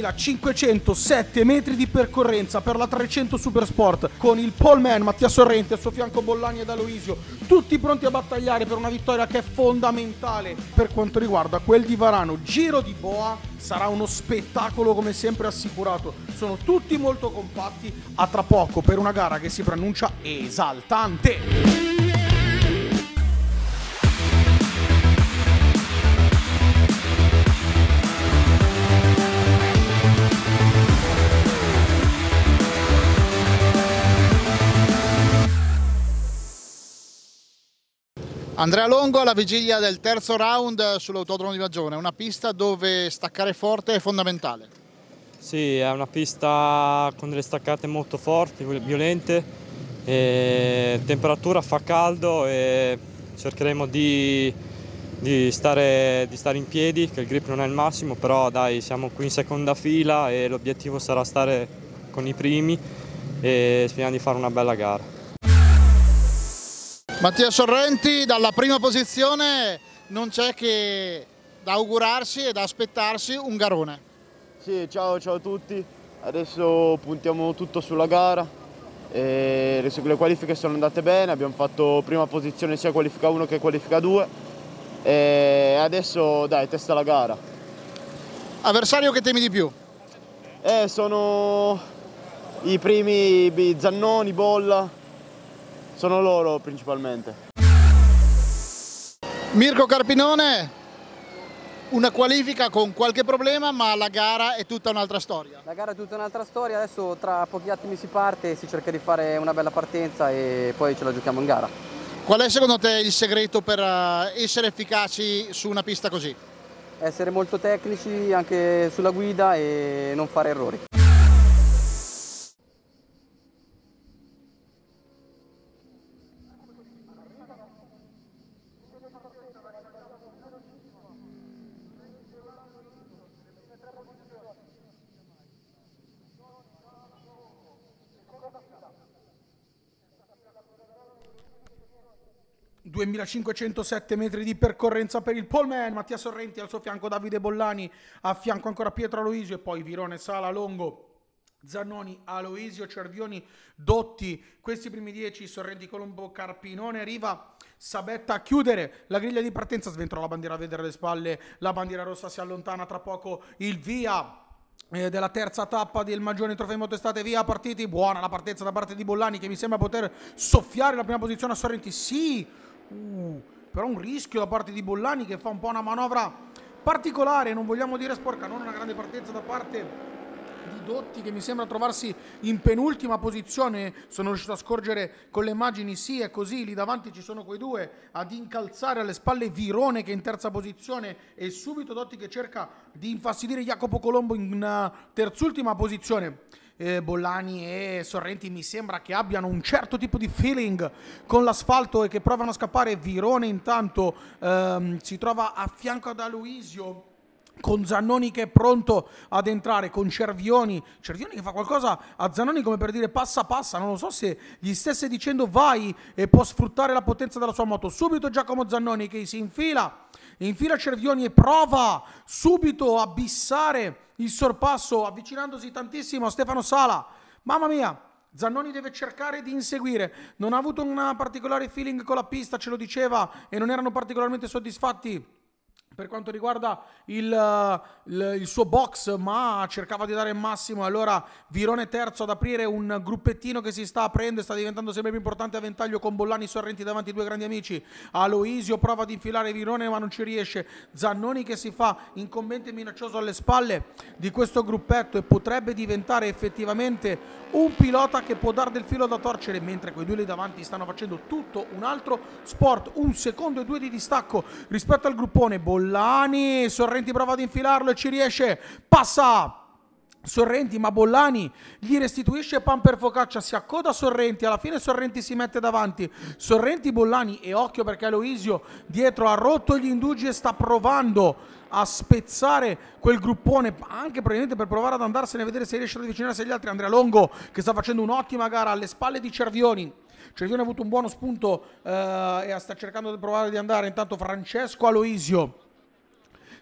4.507 metri di percorrenza per la 300 Supersport con il man Mattia Sorrente a suo fianco Bollani ed Aloisio, tutti pronti a battagliare per una vittoria che è fondamentale per quanto riguarda quel di Varano. Giro di Boa sarà uno spettacolo come sempre assicurato, sono tutti molto compatti, a tra poco per una gara che si preannuncia esaltante. Andrea Longo alla vigilia del terzo round sull'autodromo di Magione, una pista dove staccare forte è fondamentale. Sì, è una pista con delle staccate molto forti, violente, temperatura fa caldo e cercheremo di, di, stare, di, stare, in piedi, che il grip non è il massimo, però dai, siamo qui in seconda fila e l'obiettivo sarà stare con i primi e speriamo di fare una bella gara. Mattia Sorrenti dalla prima posizione non c'è che da augurarsi e da aspettarsi un garone. Sì, ciao, ciao a tutti, adesso puntiamo tutto sulla gara, e le qualifiche sono andate bene, abbiamo fatto prima posizione sia qualifica 1 che qualifica 2 e adesso dai, testa la gara. Avversario che temi di più? Eh, sono i primi Zannoni, Bolla, sono loro principalmente. Mirko Carpinone, una qualifica con qualche problema ma la gara è tutta un'altra storia. La gara è tutta un'altra storia, adesso tra pochi attimi si parte, si cerca di fare una bella partenza e poi ce la giochiamo in gara. Qual è secondo te il segreto per eh, essere efficaci su una pista così? Essere molto tecnici anche sulla guida e non fare errori. 2507 metri di percorrenza per il Polman, Mattia Sorrenti al suo fianco Davide Bollani, a fianco ancora Pietro Aloisio e poi Virone Sala Longo. Zannoni, Aloisio, Cervioni, Dotti, questi primi dieci, Sorrenti, Colombo, Carpinone, Riva, Sabetta a chiudere la griglia di partenza, sventola la bandiera a vedere le spalle, la bandiera rossa si allontana tra poco, il via eh, della terza tappa del Magione Trofeo Moto Estate, via partiti, buona la partenza da parte di Bollani che mi sembra poter soffiare la prima posizione a Sorrenti, sì Uh, però un rischio da parte di Bollani che fa un po' una manovra particolare, non vogliamo dire sporca, non una grande partenza da parte di Dotti che mi sembra trovarsi in penultima posizione, sono riuscito a scorgere con le immagini, sì è così, lì davanti ci sono quei due ad incalzare alle spalle Virone che è in terza posizione e subito Dotti che cerca di infastidire Jacopo Colombo in uh, terzultima posizione eh, Bollani e Sorrenti mi sembra che abbiano un certo tipo di feeling con l'asfalto e che provano a scappare. Virone intanto ehm, si trova a fianco ad Aloisio con Zannoni che è pronto ad entrare, con Cervioni, Cervioni che fa qualcosa a Zannoni come per dire passa passa, non lo so se gli stesse dicendo vai e può sfruttare la potenza della sua moto, subito Giacomo Zannoni che si infila infila Cervioni e prova subito a bissare il sorpasso avvicinandosi tantissimo a Stefano Sala. Mamma mia, Zannoni deve cercare di inseguire, non ha avuto un particolare feeling con la pista, ce lo diceva, e non erano particolarmente soddisfatti per quanto riguarda il, il, il, suo box, ma cercava di dare il massimo. Allora Virone terzo ad aprire un gruppettino che si sta aprendo e sta diventando sempre più importante a ventaglio con Bollani Sorrenti davanti ai due grandi amici. Aloisio prova ad infilare Virone ma non ci riesce. Zannoni che si fa incombente e minaccioso alle spalle di questo gruppetto e potrebbe diventare effettivamente un pilota che può dare del filo da torcere, mentre quei due lì davanti stanno facendo tutto un altro sport. Un secondo e due di distacco rispetto al gruppone. Bollani Bollani, Sorrenti prova ad infilarlo e ci riesce, passa Sorrenti, ma Bollani gli restituisce pan per focaccia, si accoda Sorrenti, alla fine Sorrenti si mette davanti, Sorrenti, Bollani e occhio perché Aloisio dietro ha rotto gli indugi e sta provando a spezzare quel gruppone anche probabilmente per provare ad andarsene a vedere se riesce ad avvicinarsi agli altri Andrea Longo che sta facendo un'ottima gara alle spalle di Cervioni Cervioni ha avuto un buono spunto eh, e sta cercando di provare di andare intanto Francesco Aloisio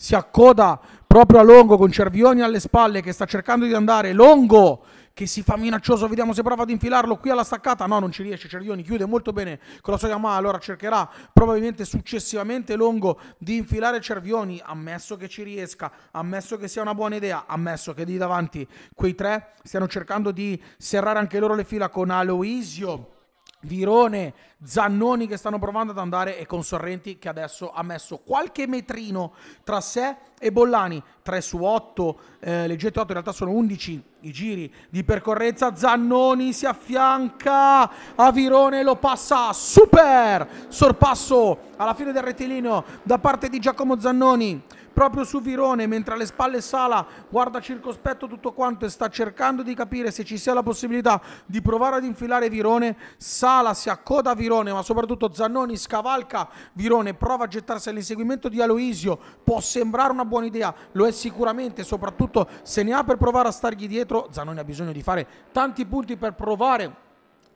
si accoda proprio a Longo con Cervioni alle spalle che sta cercando di andare. Longo che si fa minaccioso, vediamo se prova ad infilarlo qui alla staccata, no non ci riesce, Cervioni chiude molto bene con la sua Yamaha, allora cercherà probabilmente successivamente Longo di infilare Cervioni, ammesso che ci riesca, ammesso che sia una buona idea, ammesso che lì davanti quei tre stiano cercando di serrare anche loro le fila con Aloisio Virone, Zannoni che stanno provando ad andare e con Sorrenti che adesso ha messo qualche metrino tra sé e Bollani, 3 su 8, eh, leggete 8 in realtà sono 11 i giri di percorrenza, Zannoni si affianca a Virone, lo passa, super sorpasso alla fine del rettilineo da parte di Giacomo Zannoni, proprio su Virone, mentre alle spalle Sala guarda circospetto tutto quanto e sta cercando di capire se ci sia la possibilità di provare ad infilare Virone. Sala si accoda a Virone, ma soprattutto Zannoni scavalca Virone, prova a gettarsi all'inseguimento di Aloisio. Può sembrare una buona idea, lo è sicuramente, soprattutto se ne ha per provare a stargli dietro. Zannoni ha bisogno di fare tanti punti per provare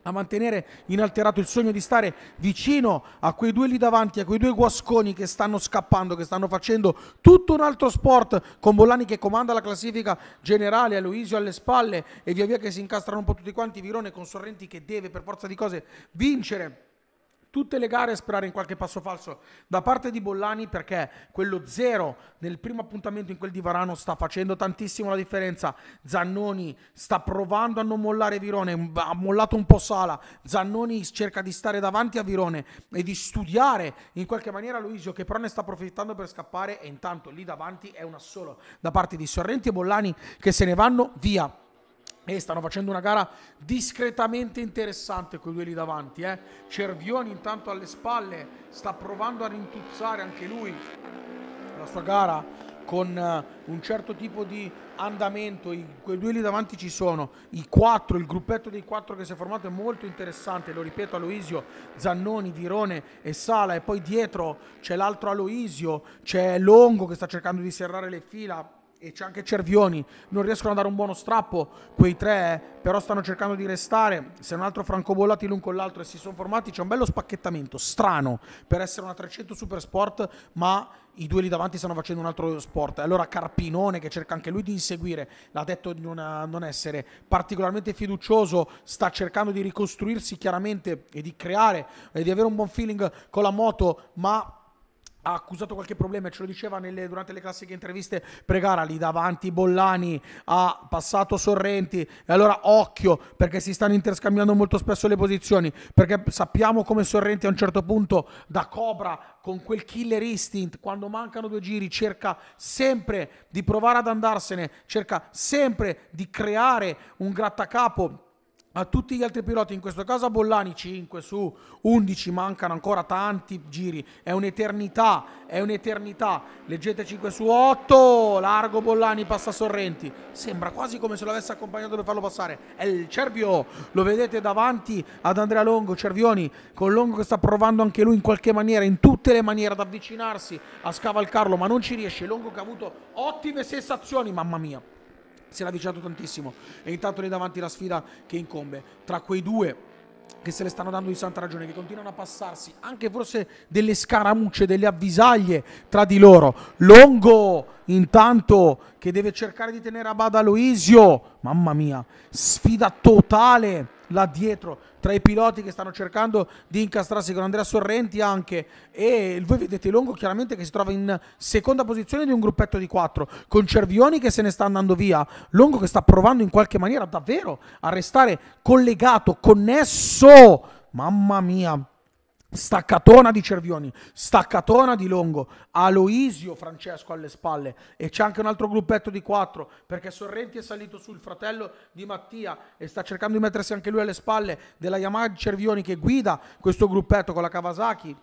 a mantenere inalterato il sogno di stare vicino a quei due lì davanti, a quei due guasconi che stanno scappando, che stanno facendo tutto un altro sport con Bollani che comanda la classifica generale, Aloisio alle spalle e via via che si incastrano un po' tutti quanti, Virone con Sorrenti che deve per forza di cose vincere tutte le gare a sperare in qualche passo falso da parte di Bollani perché quello zero nel primo appuntamento in quel di Varano sta facendo tantissimo la differenza. Zannoni sta provando a non mollare Virone, ha mollato un po' Sala. Zannoni cerca di stare davanti a Virone e di studiare in qualche maniera Luisio che però ne sta approfittando per scappare e intanto lì davanti è una solo da parte di Sorrenti e Bollani che se ne vanno via. E stanno facendo una gara discretamente interessante quei due lì davanti. Eh? Cervioni intanto alle spalle sta provando a rintuzzare anche lui la sua gara con eh, un certo tipo di andamento. I, quei due lì davanti ci sono. I quattro, il gruppetto dei quattro che si è formato è molto interessante. Lo ripeto, Aloisio, Zannoni, Virone e Sala. E poi dietro c'è l'altro Aloisio, c'è Longo che sta cercando di serrare le fila e c'è anche Cervioni, non riescono a dare un buono strappo, quei tre eh, però stanno cercando di restare, se un altro francobollati l'un con l'altro e si sono formati c'è un bello spacchettamento, strano per essere una 300 super sport, ma i due lì davanti stanno facendo un altro sport. Allora Carpinone che cerca anche lui di inseguire, l'ha detto di una, eh, non essere particolarmente fiducioso, sta cercando di ricostruirsi chiaramente e di creare e di avere un buon feeling con la moto, ma ha accusato qualche problema e ce lo diceva nelle, durante le classiche interviste pregara lì davanti Bollani ha passato Sorrenti e allora occhio perché si stanno interscambiando molto spesso le posizioni perché sappiamo come Sorrenti a un certo punto da Cobra con quel killer instinct quando mancano due giri cerca sempre di provare ad andarsene cerca sempre di creare un grattacapo a tutti gli altri piloti, in questo caso a Bollani 5 su 11, mancano ancora tanti giri, è un'eternità, è un'eternità, leggete 5 su 8, largo Bollani passa Sorrenti, sembra quasi come se lo avesse accompagnato per farlo passare, è il Cervio, lo vedete davanti ad Andrea Longo, Cervioni, con Longo che sta provando anche lui in qualche maniera, in tutte le maniere ad avvicinarsi, a scavalcarlo, ma non ci riesce, Longo che ha avuto ottime sensazioni, mamma mia si era avvicinato tantissimo e intanto lì davanti la sfida che incombe tra quei due che se le stanno dando di santa ragione, che continuano a passarsi anche forse delle scaramucce, delle avvisaglie tra di loro. Longo intanto che deve cercare di tenere a bada Loisio, mamma mia, sfida totale là dietro tra i piloti che stanno cercando di incastrarsi con Andrea Sorrenti anche e voi vedete Longo chiaramente che si trova in seconda posizione di un gruppetto di quattro con Cervioni che se ne sta andando via Longo che sta provando in qualche maniera davvero a restare collegato, connesso mamma mia staccatona di Cervioni, staccatona di Longo, Aloisio Francesco alle spalle e c'è anche un altro gruppetto di quattro perché Sorrenti è salito sul fratello di Mattia e sta cercando di mettersi anche lui alle spalle della Yamaha Cervioni che guida questo gruppetto con la Kawasaki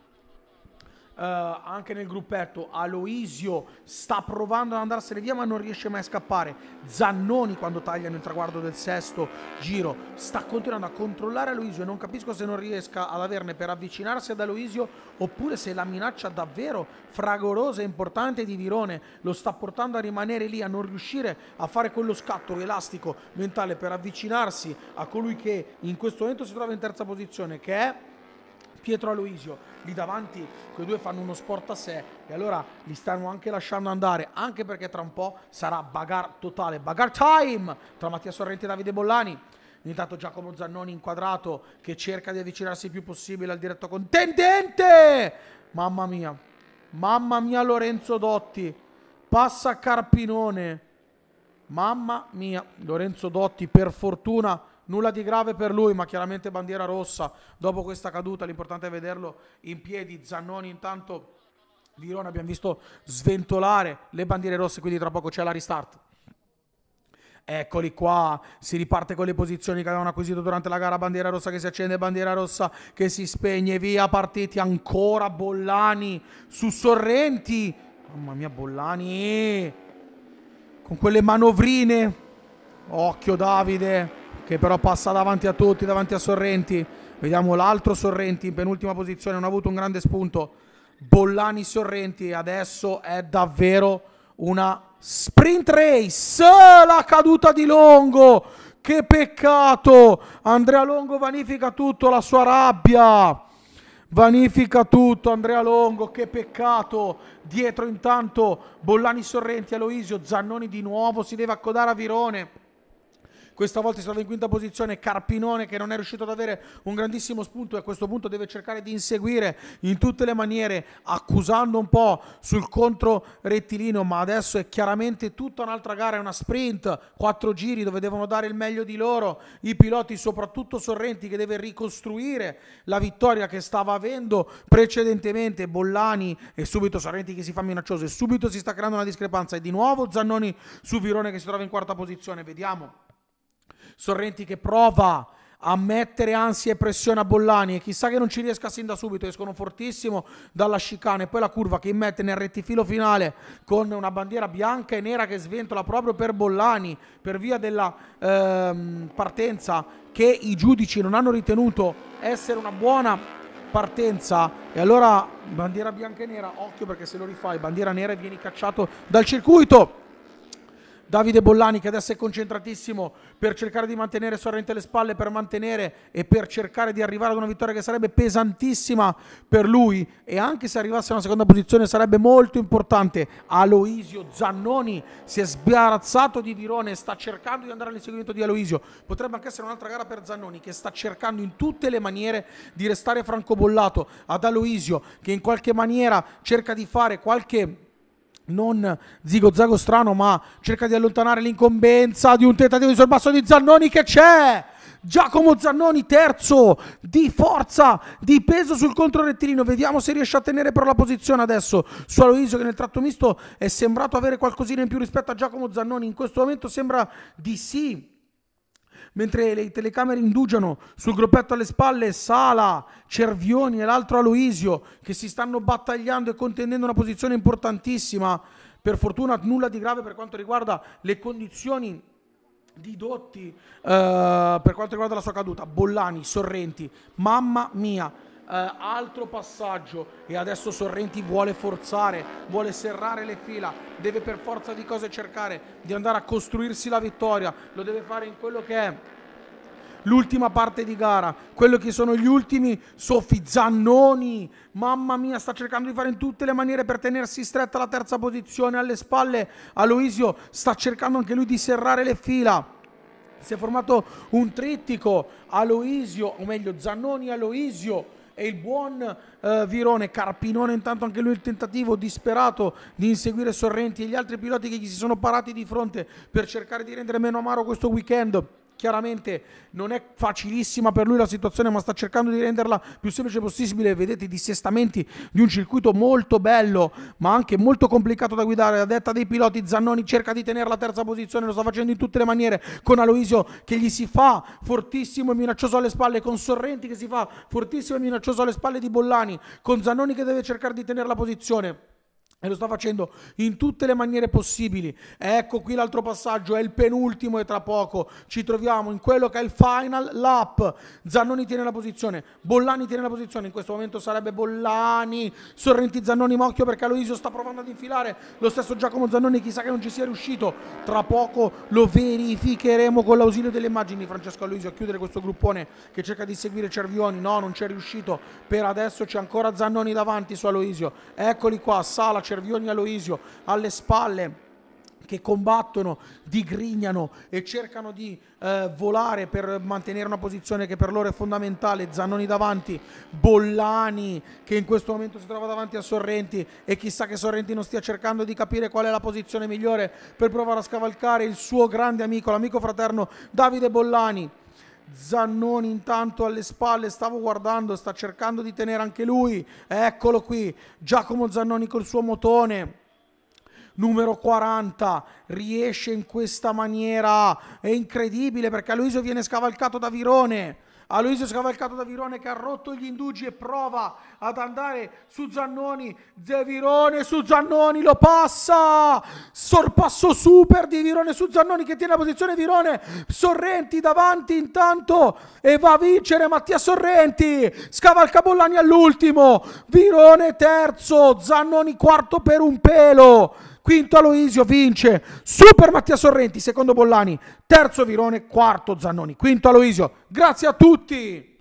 eh, anche nel gruppetto, Aloisio sta provando ad andarsene via ma non riesce mai a scappare, Zannoni quando tagliano il traguardo del sesto giro sta continuando a controllare Aloisio e non capisco se non riesca ad averne per avvicinarsi ad Aloisio oppure se la minaccia davvero fragorosa e importante di Virone lo sta portando a rimanere lì, a non riuscire a fare quello scatto elastico mentale per avvicinarsi a colui che in questo momento si trova in terza posizione che è Pietro Aloisio, lì davanti quei due fanno uno sport a sé e allora li stanno anche lasciando andare, anche perché tra un po' sarà bagar totale, bagar time tra Mattia Sorrenti e Davide Bollani. Intanto Giacomo Zannoni inquadrato che cerca di avvicinarsi il più possibile al diretto contendente. Mamma mia, mamma mia Lorenzo Dotti, passa Carpinone. Mamma mia, Lorenzo Dotti per fortuna nulla di grave per lui, ma chiaramente bandiera rossa dopo questa caduta, l'importante è vederlo in piedi, Zannoni intanto Virona abbiamo visto sventolare le bandiere rosse, quindi tra poco c'è la restart. Eccoli qua, si riparte con le posizioni che avevano acquisito durante la gara, bandiera rossa che si accende, bandiera rossa che si spegne, via partiti ancora Bollani su Sorrenti, mamma mia Bollani, con quelle manovrine, occhio Davide, che però passa davanti a tutti, davanti a Sorrenti. Vediamo l'altro Sorrenti in penultima posizione, non ha avuto un grande spunto. Bollani Sorrenti, adesso è davvero una sprint race. La caduta di Longo, che peccato! Andrea Longo vanifica tutto, la sua rabbia. Vanifica tutto Andrea Longo, che peccato. Dietro intanto Bollani Sorrenti, Aloisio, Zannoni di nuovo si deve accodare a Virone. Questa volta è stato in quinta posizione Carpinone che non è riuscito ad avere un grandissimo spunto e a questo punto deve cercare di inseguire in tutte le maniere, accusando un po' sul contro rettilineo, ma adesso è chiaramente tutta un'altra gara, è una sprint, quattro giri dove devono dare il meglio di loro i piloti, soprattutto Sorrenti che deve ricostruire la vittoria che stava avendo precedentemente Bollani e subito Sorrenti che si fa minaccioso e subito si sta creando una discrepanza e di nuovo Zannoni su Virone che si trova in quarta posizione, vediamo Sorrenti che prova a mettere ansia e pressione a Bollani e chissà che non ci riesca sin da subito, escono fortissimo dalla chicane, poi la curva che mette nel rettifilo finale con una bandiera bianca e nera che sventola proprio per Bollani per via della ehm, partenza che i giudici non hanno ritenuto essere una buona partenza e allora bandiera bianca e nera, occhio perché se lo rifai bandiera nera e vieni cacciato dal circuito. Davide Bollani che adesso è concentratissimo per cercare di mantenere Sorrento le spalle, per mantenere e per cercare di arrivare ad una vittoria che sarebbe pesantissima per lui e anche se arrivasse a una seconda posizione sarebbe molto importante. Aloisio Zannoni si è sbarazzato di Dirone, sta cercando di andare all'inseguimento di Aloisio, potrebbe anche essere un'altra gara per Zannoni che sta cercando in tutte le maniere di restare francobollato ad Aloisio che in qualche maniera cerca di fare qualche non zigo zago strano, ma cerca di allontanare l'incombenza di un tentativo di sorpasso di Zannoni che c'è. Giacomo Zannoni terzo di forza, di peso sul controrettilino. Vediamo se riesce a tenere però la posizione adesso su Aloisio che nel tratto misto è sembrato avere qualcosina in più rispetto a Giacomo Zannoni. In questo momento sembra di sì mentre le telecamere indugiano sul gruppetto alle spalle Sala, Cervioni e l'altro Aloisio che si stanno battagliando e contendendo una posizione importantissima. Per fortuna nulla di grave per quanto riguarda le condizioni di Dotti eh, per quanto riguarda la sua caduta. Bollani, Sorrenti, mamma mia Uh, altro passaggio e adesso Sorrenti vuole forzare, vuole serrare le fila, deve per forza di cose cercare di andare a costruirsi la vittoria, lo deve fare in quello che è l'ultima parte di gara, quello che sono gli ultimi soffi, Zannoni, mamma mia, sta cercando di fare in tutte le maniere per tenersi stretta la terza posizione alle spalle, Aloisio sta cercando anche lui di serrare le fila si è formato un trittico Aloisio, o meglio Zannoni Aloisio e il buon eh, Virone Carpinone intanto anche lui il tentativo disperato di inseguire Sorrenti e gli altri piloti che gli si sono parati di fronte per cercare di rendere meno amaro questo weekend Chiaramente non è facilissima per lui la situazione, ma sta cercando di renderla più semplice possibile. Vedete i dissestamenti di un circuito molto bello, ma anche molto complicato da guidare. A detta dei piloti, Zannoni cerca di tenere la terza posizione, lo sta facendo in tutte le maniere, con Aloisio che gli si fa fortissimo e minaccioso alle spalle, con Sorrenti che si fa fortissimo e minaccioso alle spalle di Bollani, con Zannoni che deve cercare di tenere la posizione. E lo sta facendo in tutte le maniere possibili. Ecco qui l'altro passaggio, è il penultimo e tra poco ci troviamo in quello che è il final lap. Zannoni tiene la posizione, Bollani tiene la posizione, in questo momento sarebbe Bollani, Sorrenti Zannoni Mocchio perché Aloisio sta provando ad infilare. Lo stesso Giacomo Zannoni chissà che non ci sia riuscito. Tra poco lo verificheremo con l'ausilio delle immagini. Francesco Aloisio a chiudere questo gruppone che cerca di seguire Cervioni. No, non c'è riuscito. Per adesso c'è ancora Zannoni davanti su Aloisio. Eccoli qua, Sala, Cervioni Aloisio alle spalle che combattono, digrignano e cercano di eh, volare per mantenere una posizione che per loro è fondamentale. Zannoni davanti, Bollani che in questo momento si trova davanti a Sorrenti e chissà che Sorrenti non stia cercando di capire qual è la posizione migliore per provare a scavalcare il suo grande amico, l'amico fraterno Davide Bollani Zannoni intanto alle spalle, stavo guardando, sta cercando di tenere anche lui. Eccolo qui, Giacomo Zannoni col suo motone. Numero 40 riesce in questa maniera, è incredibile perché Luiso viene scavalcato da Virone a Luisio scavalcato da Virone che ha rotto gli indugi e prova ad andare su Zannoni, De Virone su Zannoni lo passa, sorpasso super di Virone su Zannoni che tiene la posizione Virone, Sorrenti davanti intanto e va a vincere Mattia Sorrenti, scavalca Bollani all'ultimo, Virone terzo, Zannoni quarto per un pelo quinto Aloisio vince, super Mattia Sorrenti, secondo Bollani, terzo Virone, quarto Zannoni, quinto Aloisio. Grazie a tutti!